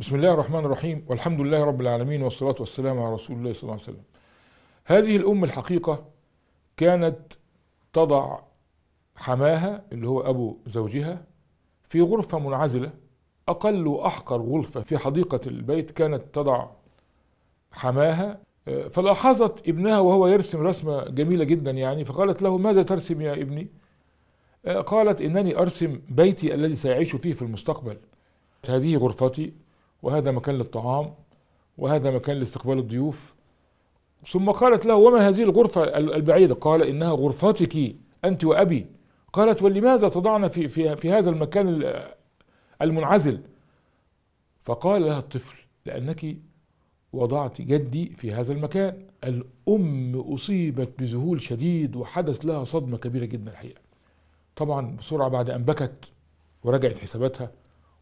بسم الله الرحمن الرحيم والحمد لله رب العالمين والصلاة والسلام على رسول الله صلى الله عليه وسلم هذه الأم الحقيقة كانت تضع حماها اللي هو أبو زوجها في غرفة منعزلة أقل وأحقر غرفة في حديقة البيت كانت تضع حماها آه، فلاحظت ابنها وهو يرسم رسمة جميلة جدا يعني فقالت له ماذا ترسم يا ابني آه، قالت إنني أرسم بيتي الذي سيعيش فيه في المستقبل هذه غرفتي وهذا مكان للطعام وهذا مكان لاستقبال الضيوف ثم قالت له وما هذه الغرفة البعيدة قال إنها غرفتك أنت وأبي قالت ولماذا تضعنا في, في, في هذا المكان المنعزل فقال لها الطفل لأنك وضعت جدي في هذا المكان الأم أصيبت بذهول شديد وحدث لها صدمة كبيرة جدا الحقيقة طبعا بسرعة بعد أن بكت ورجعت حساباتها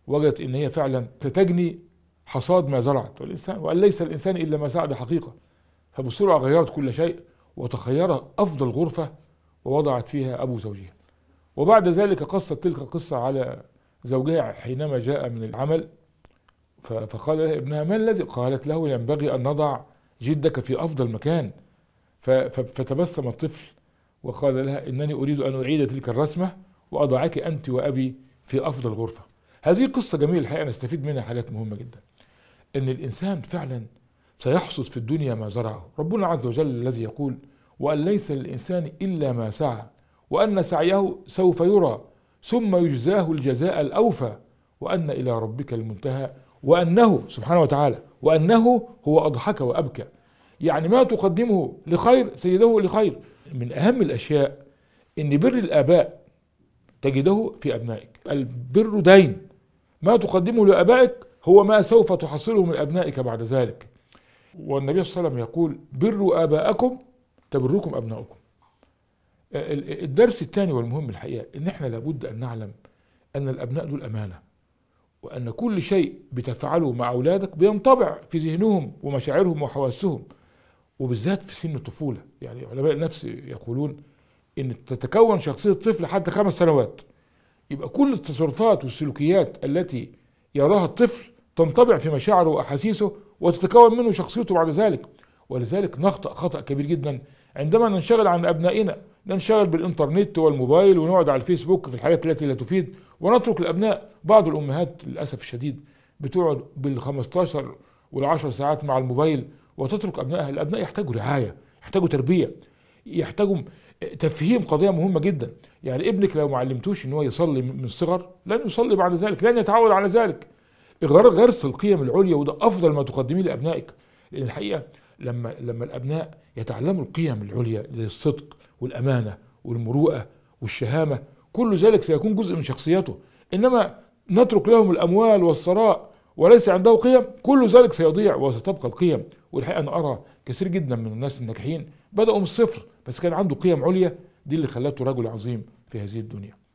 وجدت ان هي فعلا ستجني حصاد ما زرعت والانسان وقال ليس الانسان الا ما سعى بحقيقه فبسرعه غيرت كل شيء وتخير افضل غرفه ووضعت فيها ابو زوجها وبعد ذلك قصت تلك القصه على زوجها حينما جاء من العمل فقال لها ابنها ما الذي قالت له ينبغي ان نضع جدك في افضل مكان فتبسم الطفل وقال لها انني اريد ان اعيد تلك الرسمه واضعك انت وابي في افضل غرفه هذه قصة جميلة الحقيقة نستفيد منها حاجات مهمة جدا إن الإنسان فعلا سيحصد في الدنيا ما زرعه ربنا عز وجل الذي يقول وأن ليس للإنسان إلا ما سعى وأن سعيه سوف يرى ثم يجزاه الجزاء الأوفى وأن إلى ربك المنتهى وأنه سبحانه وتعالى وأنه هو أضحك وأبكى يعني ما تقدمه لخير سيده لخير من أهم الأشياء أن بر الآباء تجده في أبنائك البر دين ما تقدمه لآبائك هو ما سوف تحصله من أبنائك بعد ذلك والنبي صلى الله عليه وسلم يقول بروا آباءكم تبركم أبنائكم آه، الدرس الثاني والمهم الحقيقة إن إحنا لابد أن نعلم أن الأبناء دول أمانة وأن كل شيء بتفعله مع أولادك بينطبع في ذهنهم ومشاعرهم وحواسهم وبالذات في سن الطفولة يعني علماء النفس يقولون إن تتكون شخصية طفل حتى خمس سنوات يبقى كل التصرفات والسلوكيات التي يراها الطفل تنطبع في مشاعره واحاسيسه وتتكون منه شخصيته بعد ذلك ولذلك نخطأ خطأ كبير جدا عندما ننشغل عن أبنائنا ننشغل بالإنترنت والموبايل ونقعد على الفيسبوك في الحاجات التي لا تفيد ونترك الأبناء بعض الأمهات للأسف الشديد بتقعد بال15 وال10 ساعات مع الموبايل وتترك أبنائها الأبناء يحتاجوا رعاية يحتاجوا تربية يحتاجوا تفهيم قضيه مهمه جدا يعني ابنك لو ما علمتوش ان هو يصلي من الصغر لن يصلي بعد ذلك لن يتعود على ذلك غرس القيم العليا وده افضل ما تقدميه لابنائك لان الحقيقه لما لما الابناء يتعلموا القيم العليا زي الصدق والامانه والمروءه والشهامه كل ذلك سيكون جزء من شخصيته انما نترك لهم الاموال والثراء وليس عنده قيم كل ذلك سيضيع وستبقى القيم والحقيقه انا ارى كثير جدا من الناس الناجحين بدأوا من الصفر بس كان عنده قيم عليا دي اللي خلته رجل عظيم في هذه الدنيا